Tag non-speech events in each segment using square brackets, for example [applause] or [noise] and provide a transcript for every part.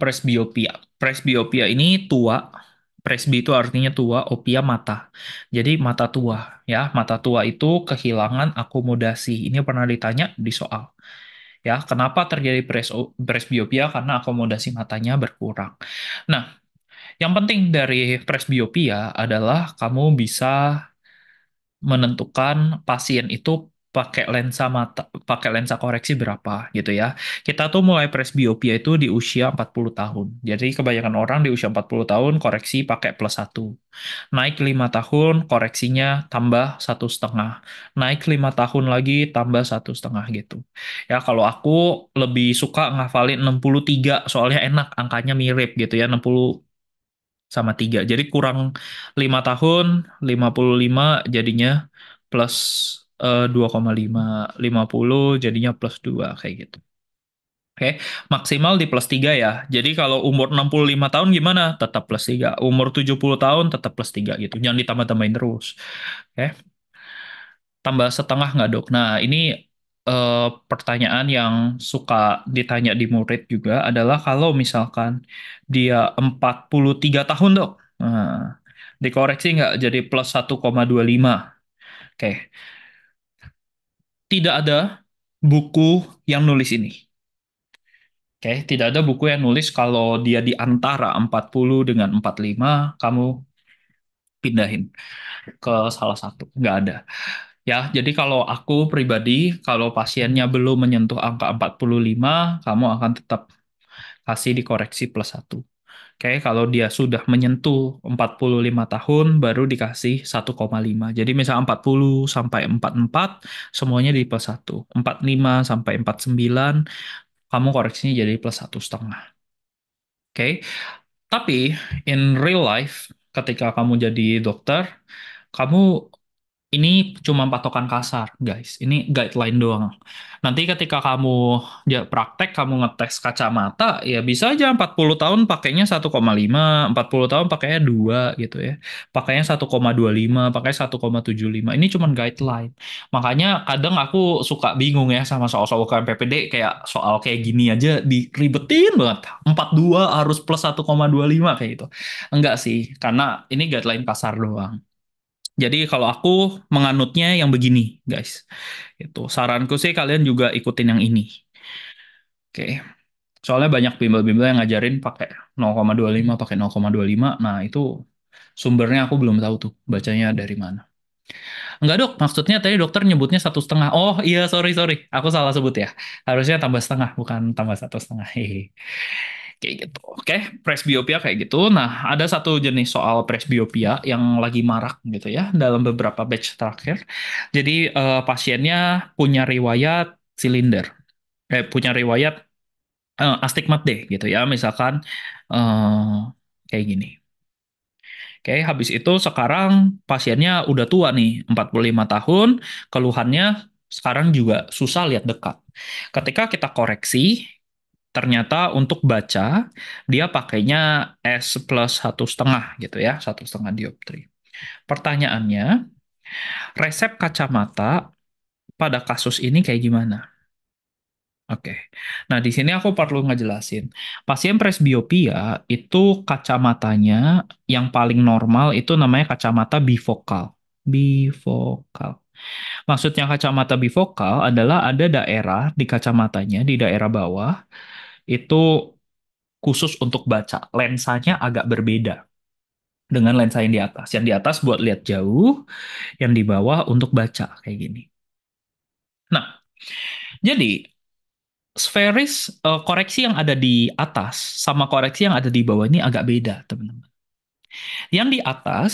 presbiopia. Presbiopia ini tua. Presbi itu artinya tua, opia mata. Jadi mata tua ya, mata tua itu kehilangan akomodasi. Ini pernah ditanya di soal. Ya, kenapa terjadi pres presbiopia? Karena akomodasi matanya berkurang. Nah, yang penting dari presbiopia adalah kamu bisa menentukan pasien itu pakai lensa mata, pakai lensa koreksi berapa gitu ya. Kita tuh mulai presbiopia itu di usia 40 tahun. Jadi kebanyakan orang di usia 40 tahun koreksi pakai plus satu, Naik 5 tahun koreksinya tambah satu setengah. Naik 5 tahun lagi tambah satu setengah gitu. Ya kalau aku lebih suka ngafalin 63 soalnya enak angkanya mirip gitu ya 60 sama 3. Jadi kurang 5 tahun 55 jadinya plus 2,550, eh, jadinya plus 2 kayak gitu. Oke, okay. maksimal di plus 3 ya. Jadi kalau umur 65 tahun gimana? Tetap plus 3. Umur 70 tahun tetap plus 3 gitu. Jangan ditambah-tambahin terus. Oke. Okay. Tambah setengah nggak dok? Nah ini uh, pertanyaan yang suka ditanya di murid juga adalah kalau misalkan dia 43 tahun dok. Nah, dikoreksi nggak jadi plus 1,25. Oke. Okay tidak ada buku yang nulis ini. Oke, okay, tidak ada buku yang nulis kalau dia di antara 40 dengan 45 kamu pindahin ke salah satu. Nggak ada. Ya, jadi kalau aku pribadi, kalau pasiennya belum menyentuh angka 45, kamu akan tetap kasih dikoreksi plus satu kayak kalau dia sudah menyentuh 45 tahun baru dikasih 1,5. Jadi misal 40 sampai 44 semuanya di plus 1. 45 sampai 49 kamu koreksinya jadi plus satu setengah. Oke. Tapi in real life ketika kamu jadi dokter, kamu ini cuma patokan kasar, guys. Ini guideline doang. Nanti ketika kamu ya, praktek, kamu ngetes kacamata, ya bisa aja 40 tahun pakainya 1,5, 40 tahun pakainya 2 gitu ya. Pakainya 1,25, pakai 1,75. Ini cuma guideline. Makanya kadang aku suka bingung ya sama soal-soal UKM PPD kayak soal kayak gini aja diribetin banget. 42 harus plus 1,25 kayak gitu. Enggak sih, karena ini guideline kasar doang. Jadi kalau aku menganutnya yang begini, guys. Itu saranku sih kalian juga ikutin yang ini. Oke. Soalnya banyak bimbel-bimbel yang ngajarin pakai 0,25, pakai 0,25. Nah, itu sumbernya aku belum tahu tuh bacanya dari mana. Enggak dok, maksudnya tadi dokter nyebutnya satu setengah. Oh iya, sorry sorry, aku salah sebut ya. Harusnya tambah setengah, bukan tambah satu setengah. Hehehe. [laughs] Kayak gitu. Oke, presbiopia kayak gitu. Nah, ada satu jenis soal presbiopia yang lagi marak gitu ya dalam beberapa batch terakhir. Jadi uh, pasiennya punya riwayat silinder. Eh, punya riwayat uh, astigmat deh gitu ya. Misalkan uh, kayak gini. Oke, okay, habis itu sekarang pasiennya udah tua nih, 45 tahun, keluhannya sekarang juga susah lihat dekat. Ketika kita koreksi, ternyata untuk baca dia pakainya S plus satu setengah gitu ya satu setengah dioptri pertanyaannya resep kacamata pada kasus ini kayak gimana Oke, okay. nah di sini aku perlu ngejelasin. Pasien presbiopia itu kacamatanya yang paling normal itu namanya kacamata bifokal. Bifokal. Maksudnya kacamata bifokal adalah ada daerah di kacamatanya, di daerah bawah, itu khusus untuk baca. Lensanya agak berbeda dengan lensa yang di atas. Yang di atas buat lihat jauh, yang di bawah untuk baca kayak gini. Nah, jadi sferis uh, eh, koreksi yang ada di atas sama koreksi yang ada di bawah ini agak beda, teman-teman. Yang di atas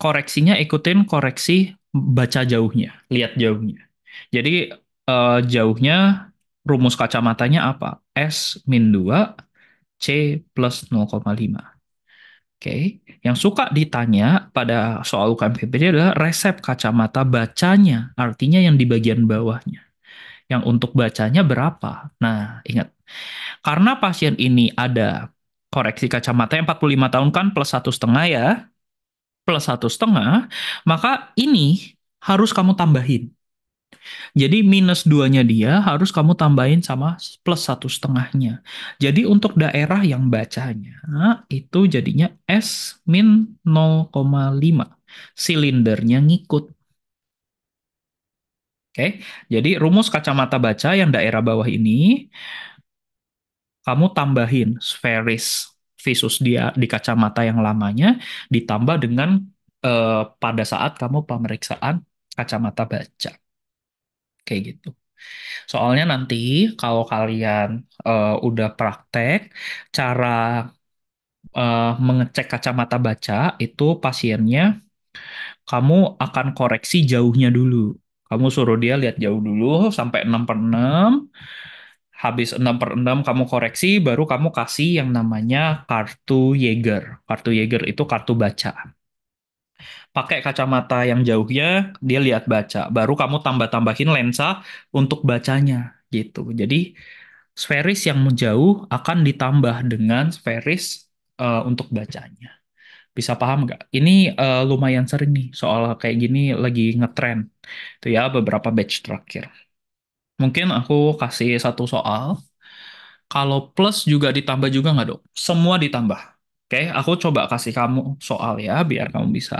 koreksinya ikutin koreksi baca jauhnya, lihat jauhnya. Jadi uh, jauhnya rumus kacamatanya apa? S min 2, C plus 0,5. Oke, okay. yang suka ditanya pada soal UKM PPD adalah resep kacamata bacanya, artinya yang di bagian bawahnya. Yang untuk bacanya berapa? Nah, ingat. Karena pasien ini ada koreksi kacamata yang 45 tahun kan plus satu setengah ya, plus satu setengah, maka ini harus kamu tambahin. Jadi minus duanya dia harus kamu tambahin sama plus satu setengahnya. Jadi untuk daerah yang bacanya itu jadinya S min 0,5. Silindernya ngikut. Oke, jadi rumus kacamata baca yang daerah bawah ini kamu tambahin sferis visus dia di kacamata yang lamanya ditambah dengan eh, pada saat kamu pemeriksaan kacamata baca kayak gitu. Soalnya nanti kalau kalian uh, udah praktek, cara uh, mengecek kacamata baca itu pasiennya, kamu akan koreksi jauhnya dulu. Kamu suruh dia lihat jauh dulu sampai 6 per 6, habis 6 per 6 kamu koreksi, baru kamu kasih yang namanya kartu Jaeger. Kartu Jaeger itu kartu bacaan pakai kacamata yang jauhnya dia lihat baca baru kamu tambah-tambahin lensa untuk bacanya gitu jadi sferis yang menjauh akan ditambah dengan sferis uh, untuk bacanya bisa paham nggak? Ini uh, lumayan sering nih soal kayak gini lagi ngetren. Itu ya beberapa batch terakhir. Mungkin aku kasih satu soal. Kalau plus juga ditambah juga nggak dok? Semua ditambah. Oke, aku coba kasih kamu soal ya, biar kamu bisa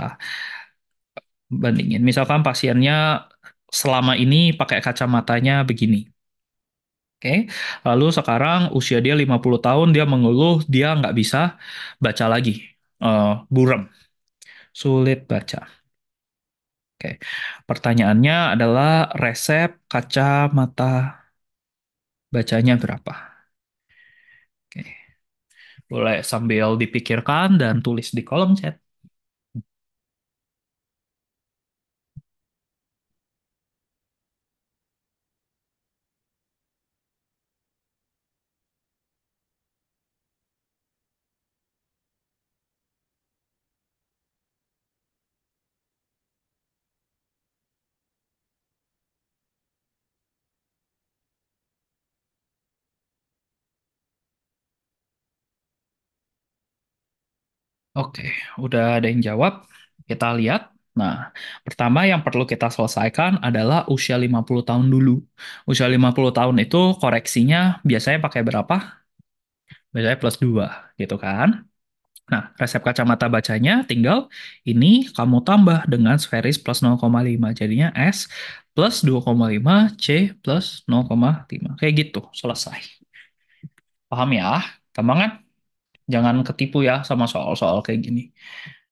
bandingin. Misalkan pasiennya selama ini pakai kacamatanya begini. Oke, lalu sekarang usia dia 50 tahun, dia mengeluh dia nggak bisa baca lagi. Uh, eh, buram, sulit baca. Oke, pertanyaannya adalah resep kacamata bacanya berapa? boleh sambil dipikirkan dan tulis di kolom chat. Oke, udah ada yang jawab. Kita lihat. Nah, pertama yang perlu kita selesaikan adalah usia 50 tahun dulu. Usia 50 tahun itu koreksinya biasanya pakai berapa? Biasanya plus 2, gitu kan? Nah, resep kacamata bacanya tinggal ini kamu tambah dengan sferis plus 0,5. Jadinya S plus 2,5 C plus 0,5. Kayak gitu, selesai. Paham ya? Gampang kan? jangan ketipu ya sama soal-soal kayak gini